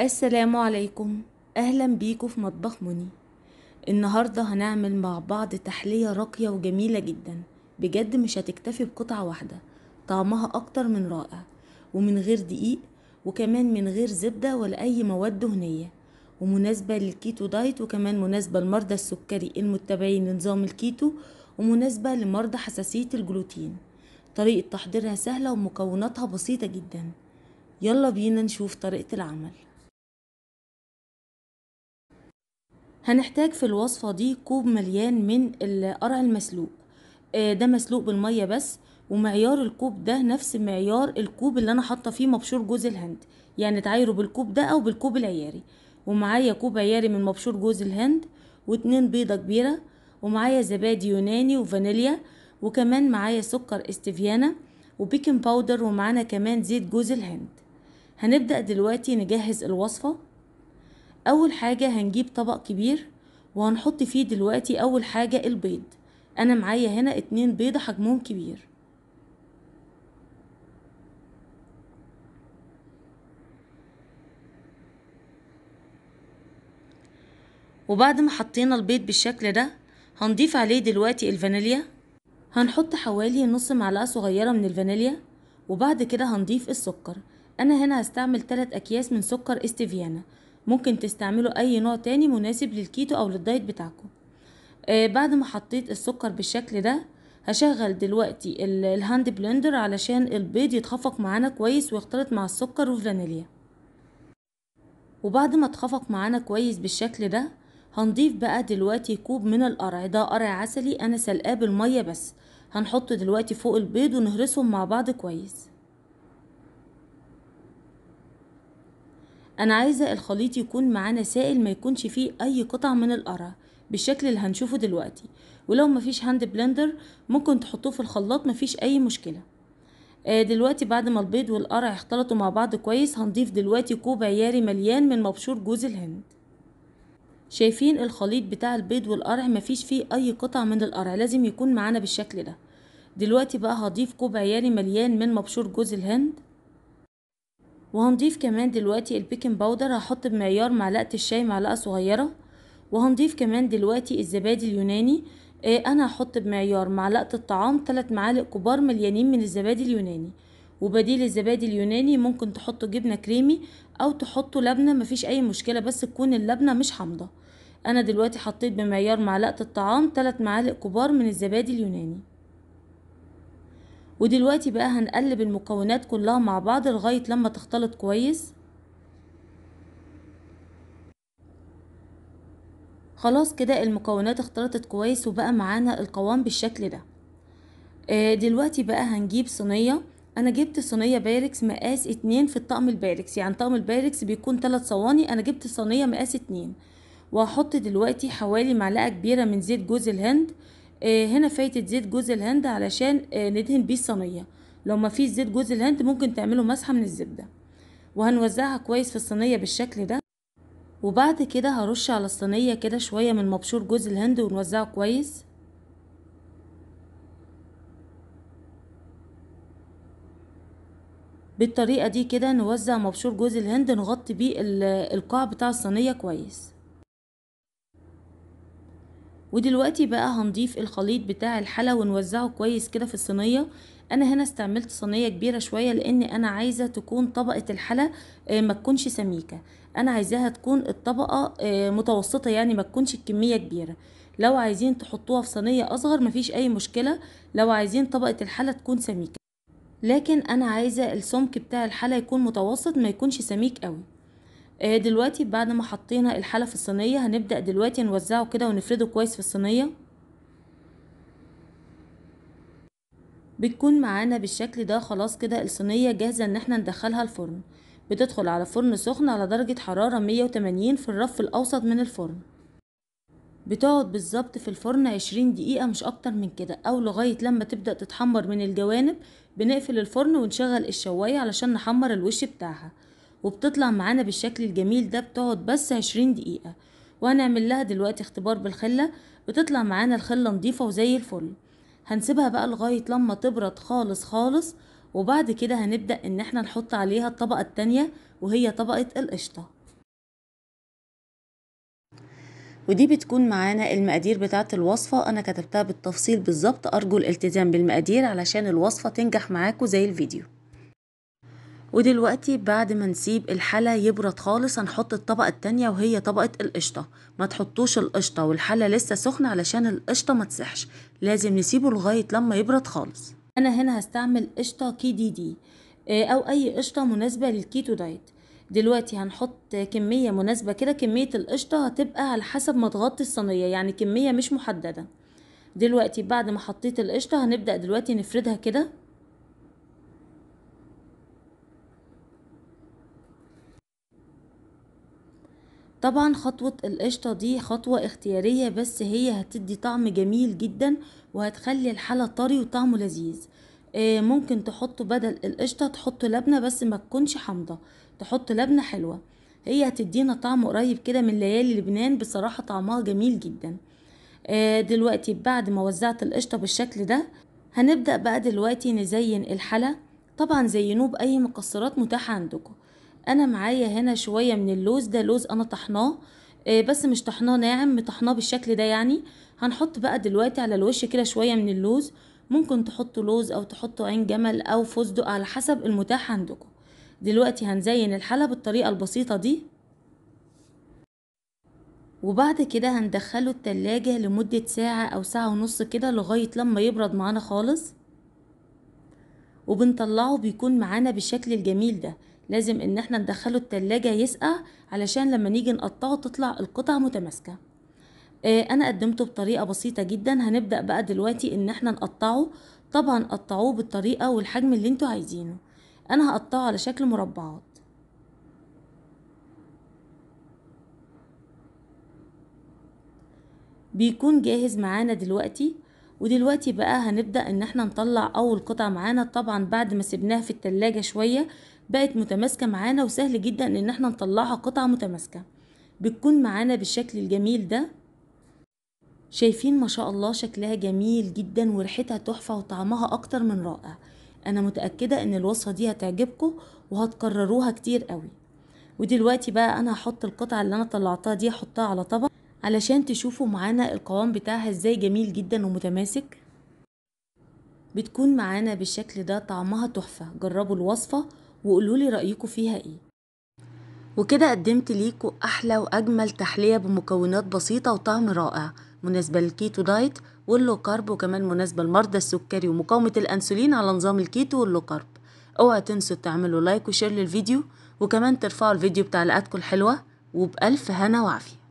السلام عليكم اهلا بيكم في مطبخ مني النهارده هنعمل مع بعض تحليه راقيه وجميله جدا بجد مش هتكتفي بقطعه واحده طعمها اكتر من رائع ومن غير دقيق وكمان من غير زبده ولا اي مواد دهنيه ومناسبه للكيتو دايت وكمان مناسبه لمرضى السكري المتبعين لنظام الكيتو ومناسبه لمرضى حساسيه الجلوتين طريقه تحضيرها سهله ومكوناتها بسيطه جدا يلا بينا نشوف طريقه العمل هنحتاج في الوصفة دي كوب مليان من القرع المسلوق آه، ده مسلوق بالمية بس ومعيار الكوب ده نفس معيار الكوب اللي انا حاطه فيه مبشور جوز الهند يعني تعايره بالكوب ده او بالكوب العياري ومعايا كوب عياري من مبشور جوز الهند واتنين بيضه كبيره ومعايا زبادي يوناني وفانيليا وكمان معايا سكر استفيانا وبيكنج باودر ومعانا كمان زيت جوز الهند هنبدأ دلوقتي نجهز الوصفة اول حاجة هنجيب طبق كبير وهنحط فيه دلوقتي اول حاجة البيض انا معايا هنا اتنين بيضة حجمهم كبير وبعد ما حطينا البيض بالشكل ده هنضيف عليه دلوقتي الفانيليا هنحط حوالي نص معلقة صغيرة من الفانيليا وبعد كده هنضيف السكر انا هنا هستعمل 3 اكياس من سكر استيفيانا ممكن تستعملوا اي نوع تاني مناسب للكيتو او للدايت بتاعكم آه بعد ما حطيت السكر بالشكل ده هشغل دلوقتي الهاند بلندر علشان البيض يتخفق معانا كويس ويختلط مع السكر والفانيليا وبعد ما اتخفق معانا كويس بالشكل ده هنضيف بقى دلوقتي كوب من القرع ده قرع عسلي انا سلقاه بالميه بس هنحطه دلوقتي فوق البيض ونهرسهم مع بعض كويس انا عايزه الخليط يكون معانا سائل ما يكونش فيه اي قطع من القرع بالشكل اللي هنشوفه دلوقتي ولو مفيش هاند بلندر ممكن تحطوه في الخلاط مفيش اي مشكله آه دلوقتي بعد ما البيض والقرع اختلطوا مع بعض كويس هنضيف دلوقتي كوب عياري مليان من مبشور جوز الهند شايفين الخليط بتاع البيض والقرع مفيش فيه اي قطع من القرع لازم يكون معانا بالشكل ده دلوقتي بقى هضيف كوب عياري مليان من مبشور جوز الهند وهنضيف كمان دلوقتي البيكنج باودر هحط بمعيار معلقة الشاي معلقة صغيرة وهنضيف كمان دلوقتي الزبادي اليوناني ايه انا هحط بمعيار معلقة الطعام تلات معالق كبار مليانين من الزبادي اليوناني وبديل الزبادي اليوناني ممكن تحطوا جبنة كريمي او تحطوا لبنة مفيش اي مشكلة بس تكون اللبنة مش حامضة انا دلوقتي حطيت بمعيار معلقة الطعام تلات معالق كبار من الزبادي اليوناني ودلوقتي بقى هنقلب المكونات كلها مع بعض لغاية لما تختلط كويس خلاص كده المكونات اختلطت كويس وبقى معانا القوام بالشكل ده آه، دلوقتي بقى هنجيب صينية انا جبت صينية باركس مقاس اتنين في الطقم الباركس يعني طقم الباركس بيكون تلات صواني انا جبت صينية مقاس اتنين وهحط دلوقتي حوالي معلقة كبيرة من زيت جوز الهند آه، هنا فايتة زيت جوز الهند علشان آه، ندهن بيه الصينية لو مفيش زيت جوز الهند ممكن تعملوا مسحة من الزبدة وهنوزعها كويس في الصينية بالشكل ده وبعد كده هرش على الصينية كده شوية من مبشور جوز الهند ونوزعه كويس بالطريقة دي كده نوزع مبشور جوز الهند نغطي بيه القاع بتاع الصينية كويس ودلوقتي بقى هنضيف الخليط بتاع الحلا ونوزعه كويس كده في الصينيه انا هنا استعملت صينيه كبيره شويه لان انا عايزه تكون طبقه الحلا آه، ما تكونش سميكه انا عايزاها تكون الطبقه آه، متوسطه يعني ما تكونش الكميه كبيره لو عايزين تحطوها في صينيه اصغر مفيش اي مشكله لو عايزين طبقه الحلا تكون سميكه لكن انا عايزه السمك بتاع الحلا يكون متوسط ما يكونش سميك قوي آه، دلوقتي بعد ما حطينا الحلة في الصينية هنبدأ دلوقتي نوزعه كده ونفرده كويس في الصينية بتكون معانا بالشكل ده خلاص كده الصينية جاهزة ان احنا ندخلها الفرن بتدخل على فرن سخن على درجة حرارة 180 في الرف الاوسط من الفرن بتقعد بالظبط في الفرن 20 دقيقة مش اكتر من كده او لغاية لما تبدأ تتحمر من الجوانب بنقفل الفرن ونشغل الشواية علشان نحمر الوش بتاعها وبتطلع معانا بالشكل الجميل ده بتقعد بس عشرين دقيقة وهنعمل لها دلوقتي اختبار بالخلة بتطلع معانا الخلة نضيفة وزي الفل هنسيبها بقى لغاية لما تبرد خالص خالص وبعد كده هنبدأ ان احنا نحط عليها الطبقة التانية وهي طبقة القشطة ودي بتكون معانا المقادير بتاعة الوصفة أنا كتبتها بالتفصيل بالظبط أرجو الالتزام بالمقادير علشان الوصفة تنجح معاكوا زي الفيديو ودلوقتي بعد ما نسيب الحلا يبرد خالص هنحط الطبقة التانية وهي طبقة القشطة ما تحطوش القشطة والحلا لسه سخنة علشان القشطة ما تسحش لازم نسيبه لغاية لما يبرد خالص انا هنا هستعمل قشطة كي دي دي او اي قشطة مناسبة للكيتو دايت دلوقتي هنحط كمية مناسبة كده كمية القشطة هتبقى على حسب ما تغطي الصينية يعني كمية مش محددة دلوقتي بعد ما حطيت القشطة هنبدأ دلوقتي نفردها كده طبعا خطوة القشطة دي خطوة اختيارية بس هي هتدي طعم جميل جدا وهتخلي الحلى طري وطعمه لذيذ آه، ممكن تحط بدل القشطة تحط لبنة بس ما تكونش حامضة تحط لبنة حلوة هي هتدينا طعم قريب كده من ليالي لبنان بصراحة طعمها جميل جدا آه، دلوقتي بعد ما وزعت القشطة بالشكل ده هنبدأ بقى دلوقتي نزين الحلى طبعا زينوه بأي مكسرات متاحة عندكم انا معايا هنا شوية من اللوز ده لوز انا طحناه آه، بس مش طحناه ناعم مطحناه بالشكل ده يعني هنحط بقى دلوقتي على الوش كده شوية من اللوز ممكن تحطوا لوز او تحطوا عين جمل او فستق على حسب المتاح عندكم دلوقتي هنزين الحلة بالطريقة البسيطة دي وبعد كده هندخله التلاجة لمدة ساعة او ساعة ونص كده لغاية لما يبرد معانا خالص وبنطلعه بيكون معانا بالشكل الجميل ده لازم ان احنا ندخله التلاجة يسقع علشان لما نيجي نقطعه تطلع القطع متماسكة آه، انا قدمته بطريقة بسيطة جدا هنبدأ بقى دلوقتي ان احنا نقطعه طبعا قطعوه بالطريقة والحجم اللي انتوا عايزينه انا هقطعه على شكل مربعات بيكون جاهز معانا دلوقتي ودلوقتي بقى هنبدأ ان احنا نطلع اول قطعة معانا طبعا بعد ما سيبناها في التلاجة شوية بقت متماسكة معانا وسهل جدا ان احنا نطلعها قطعة متماسكة بتكون معانا بالشكل الجميل ده شايفين ما شاء الله شكلها جميل جدا وريحتها تحفة وطعمها اكتر من رائع انا متأكدة ان الوصفة دي هتعجبكم وهتكرروها كتير قوي ودلوقتي بقى انا هحط القطعة اللي انا طلعتها دي هحطها على طبق علشان تشوفوا معانا القوام بتاعها ازاي جميل جدا ومتماسك بتكون معانا بالشكل ده طعمها تحفة جربوا الوصفة وقولولي رأيكم فيها إيه وكده قدمت ليكوا أحلى وأجمل تحلية بمكونات بسيطة وطعم رائع مناسبة للكيتو دايت واللو كارب وكمان مناسبة لمرضى السكري ومقاومة الأنسولين على نظام الكيتو واللو كارب اوعى تنسوا تعملوا لايك وشير للفيديو وكمان ترفعوا الفيديو بتعليقاتكم الحلوة وبألف هنا وعافية